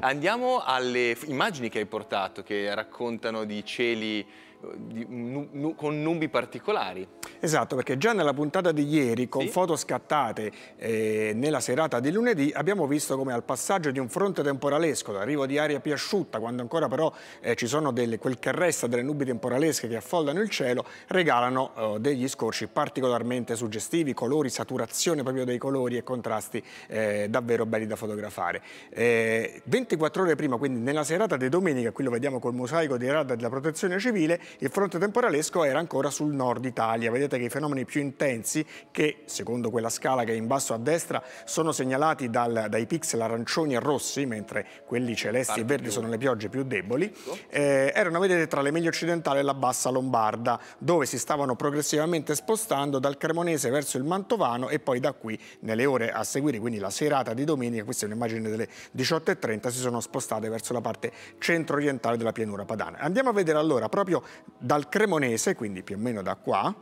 Andiamo alle immagini che hai portato che raccontano di cieli con nubi particolari. Esatto, perché già nella puntata di ieri, con sì. foto scattate eh, nella serata di lunedì, abbiamo visto come al passaggio di un fronte temporalesco, l'arrivo di aria più asciutta, quando ancora però eh, ci sono delle, quel che resta delle nubi temporalesche che affollano il cielo, regalano eh, degli scorci particolarmente suggestivi, colori, saturazione proprio dei colori e contrasti eh, davvero belli da fotografare. 24 eh, ore prima, quindi nella serata di domenica, qui lo vediamo col mosaico di radar della protezione civile, il fronte temporalesco era ancora sul nord Italia. Vedete che i fenomeni più intensi, che secondo quella scala che è in basso a destra, sono segnalati dal, dai pixel arancioni e rossi, mentre quelli celesti Parti e verdi più. sono le piogge più deboli, ecco. eh, erano vedete tra l'Emilia occidentale e la bassa Lombarda, dove si stavano progressivamente spostando dal Cremonese verso il Mantovano e poi da qui nelle ore a seguire, quindi la serata di domenica, questa è un'immagine delle 18.30, si sono spostate verso la parte centro-orientale della pianura padana. Andiamo a vedere allora proprio dal Cremonese, quindi più o meno da qua,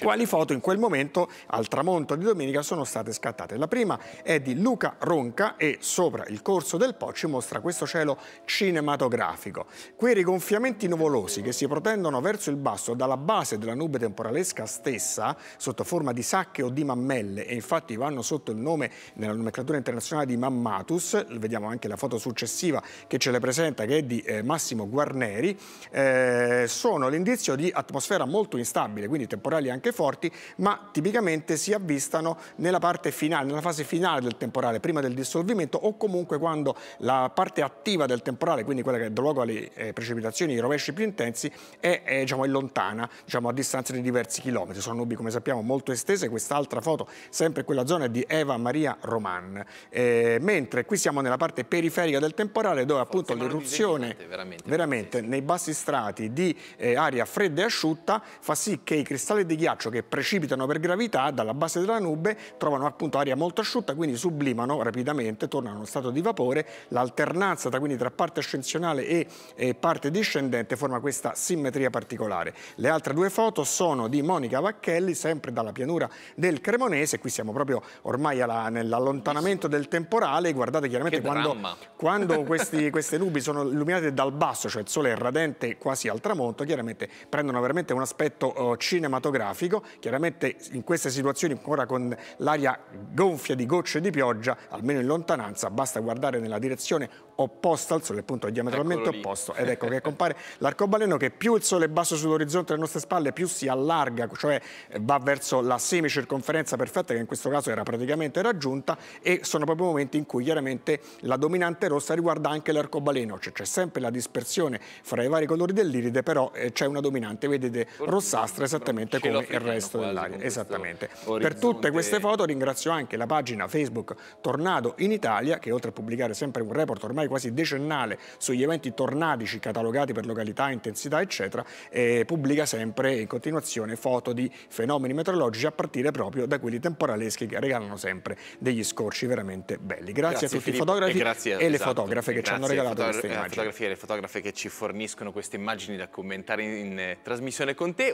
quali foto in quel momento al tramonto di domenica sono state scattate. La prima è di Luca Ronca e sopra il corso del Po ci mostra questo cielo cinematografico. Quei rigonfiamenti nuvolosi che si protendono verso il basso dalla base della nube temporalesca stessa sotto forma di sacche o di mammelle e infatti vanno sotto il nome nella nomenclatura internazionale di mammatus, vediamo anche la foto successiva che ce le presenta che è di eh, Massimo Guarneri, eh, sono l'indizio di atmosfera molto instabile, quindi temporali temporali anche forti, ma tipicamente si avvistano nella parte finale, nella fase finale del temporale, prima del dissolvimento o comunque quando la parte attiva del temporale, quindi quella che dà luogo alle eh, precipitazioni, ai rovesci più intensi, è, è, diciamo, è lontana, diciamo, a distanza di diversi chilometri. Sono nubi, come sappiamo, molto estese. Quest'altra foto, sempre quella zona, è di Eva Maria Roman. Eh, mentre qui siamo nella parte periferica del temporale, dove appunto l'eruzione veramente, veramente, nei bassi strati di eh, aria fredda e asciutta fa sì che i cristalli di di ghiaccio che precipitano per gravità dalla base della nube trovano appunto aria molto asciutta, quindi sublimano rapidamente, tornano a uno stato di vapore, l'alternanza tra, quindi, tra parte ascensionale e, e parte discendente forma questa simmetria particolare. Le altre due foto sono di Monica Vacchelli, sempre dalla pianura del Cremonese, qui siamo proprio ormai nell'allontanamento del temporale, guardate chiaramente quando, quando questi, queste nubi sono illuminate dal basso, cioè il sole è radente quasi al tramonto, chiaramente prendono veramente un aspetto oh, cinematografico idrografico. Chiaramente in queste situazioni, ancora con l'aria gonfia di gocce di pioggia, almeno in lontananza, basta guardare nella direzione opposta al sole, appunto diametralmente opposto, ed ecco che compare l'arcobaleno che più il sole è basso sull'orizzonte alle nostre spalle, più si allarga, cioè eh, va verso la semicirconferenza perfetta che in questo caso era praticamente raggiunta e sono proprio momenti in cui chiaramente la dominante rossa riguarda anche l'arcobaleno, cioè c'è sempre la dispersione fra i vari colori dell'iride, però eh, c'è una dominante, vedete, rossastra esattamente come il resto dell'aria. Esattamente. Orizzonte... Per tutte queste foto ringrazio anche la pagina Facebook Tornado in Italia, che oltre a pubblicare sempre un report ormai quasi decennale sugli eventi tornadici catalogati per località, intensità, eccetera, eh, pubblica sempre in continuazione foto di fenomeni meteorologici a partire proprio da quelli temporaleschi che regalano sempre degli scorci veramente belli. Grazie, grazie a tutti Filippo, i fotografi e, grazie, e le esatto. fotografe che ci hanno regalato queste immagini. Grazie Le fotografie e alle fotografe che ci forniscono queste immagini da commentare in, in eh, trasmissione con te.